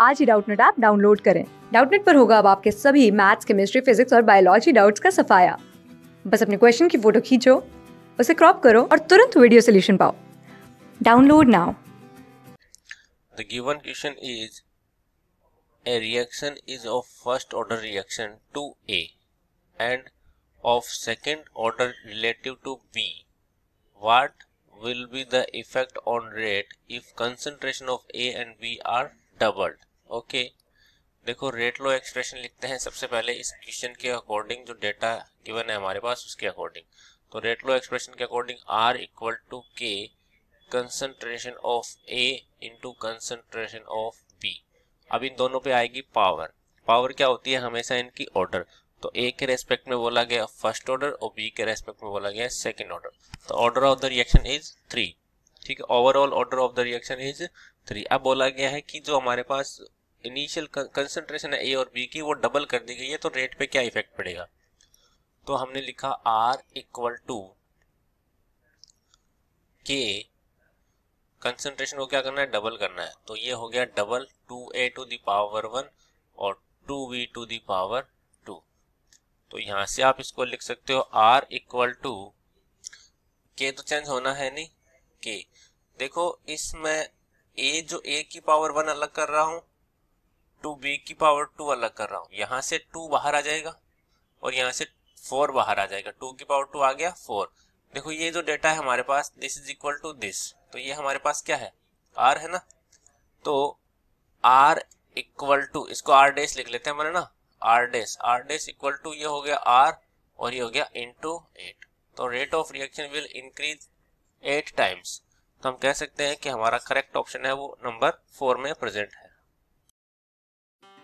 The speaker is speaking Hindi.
आज ही डाउटनेट ऐप डाउनलोड करें डाउटनेट पर होगा अब आपके सभी मैथ्स केमिस्ट्री फिजिक्स और बायोलॉजी डाउट्स का सफाया बस अपने क्वेश्चन की फोटो खींचो उसे क्रॉप करो और तुरंत वीडियो सोल्यूशन पाओ download now The given question is a reaction is of first order reaction to A and of second order relative to B. What will be the effect on rate if concentration of A and B are doubled? Okay देखो रेट लो एक्सप्रेशन लिखते हैं सबसे पहले इस क्वेश्चन के अकॉर्डिंग जो डेटा गिवन है हमारे पास उसके अकॉर्डिंग तो रेट लो एक्सप्रेशन के according R equal to K concentration of A into concentration of B अब इन दोनों पे आएगी पावर पावर क्या होती है हमेशा इनकी ऑर्डर तो ए के रेस्पेक्ट में बोला गया फर्स्ट ऑर्डर और बी के रेस्पेक्ट में बोला गया सेकेंड ऑर्डर तो order of the reaction is three ठीक है overall order of the reaction is three अब बोला गया है कि जो हमारे पास इनिशियल कंसनट्रेशन है ए और बी की वो डबल कर दी गई है तो रेट पे क्या इफेक्ट पड़ेगा तो हमने लिखा R equal to K concentration को क्या करना है डबल करना है तो ये हो गया double two A to the power one और two B to the power two तो यहां से आप इसको लिख सकते हो आर इक्वल टू के तो चेंज होना है नहीं के देखो इसमें ए जो ए की पावर वन अलग कर रहा हूं बी की पावर टू अलग कर रहा हूँ यहाँ से टू बाहर आ जाएगा और यहाँ से फोर बाहर आ जाएगा टू की पावर टू आ गया फोर देखो ये जो डेटा है हमारे पास this is equal to this तो ये हमारे पास क्या है आर है ना तो आर इक्वल टू इसको आर डेस लिख लेते हैं मैंने ना R dash R dash equal to ये हो गया आर और ये हो गया इन टू एट तो rate of reaction will increase eight times तो हम कह सकते हैं कि हमारा करेक्ट ऑप्शन है वो नंबर फोर में प्रेजेंट है